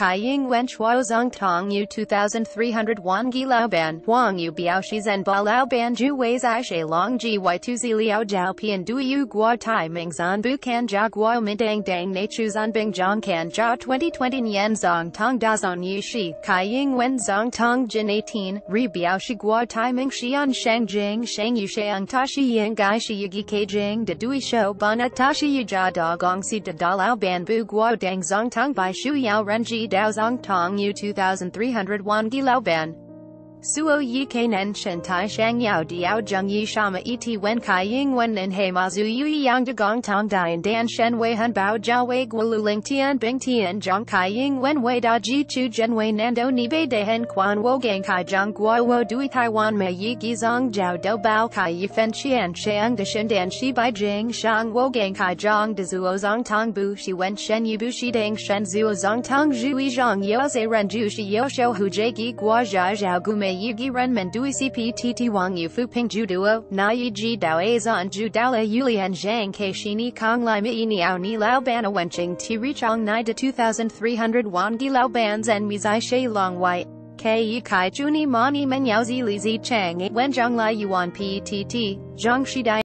Kai Ying Wen Chuo Zong Tong Yu 2301 Gi Lao Ban Huang Yu Biao Shi Zhen Ba Lao Ban Ju Wei Zai She Long Ji Y 2 Zi Liao Jiao Pian Du Yu Guo Tai Ming Zan Bu Kan Jia Guo Min Dang Dang Ne Chu Zan Bing Zhang Kan Jia 2020 Nian Zong Tong Da Zong Yu Shi Kai Ying Wen Zong Tong Jin 18 Ri Biao Shi Guo Tai Ming Xian Shang Jing Shang Yu Shang Ta Shi Ying Gai Shi Yugi Ke Jing Da Dui Shou Bana Ta Shi Yu Jia Da Gong Si Da Da Lao Ban Bu Guo Dang Zong Tong Bai Shu Yao Ren Ji Dao Zong Tong Yu 2300 Wang Lao Ban Suo yi kanen shen tai shang yao diao jiang yi shama et wen kai ying wen nin hei ma zu yu yang de gong tong dian dan shen wei han bao jia wei guolu ling tian bing tian jiang kai ying wen wei da ji chu jen wei nando ni bei de hen quan wo gang kai jiang guo wo dui wan mei yi gi zong jiao do bao kai yi fen qian shang de shen dan shi bai jing shang wo gang kai jiang de zuo zong tong bu shi wen shen yi bu shi dang shen zuo zong tong zhui jiang yo ze ren ju shi yo shou hu jie gi guo jia zhao gu mei Yugi Renmin Dui TT Wang Yu Fu Ping Ju Duo, Na Yi Ji Dao A Ju Dao Le Yulian Zhang Ke Shi Ni Kong Lai Mi Ni Ao Ni Lao Ban Wenching Ti Ri Chong Nai De 2300 Wang Gi Lao Ban and Mi Zai She Long Wai. Ke Yi Kai Juni Mani Men Yao Zi Li Zi Chang Wen Zhang Lai Yuan PTT, Zhang Shi Dai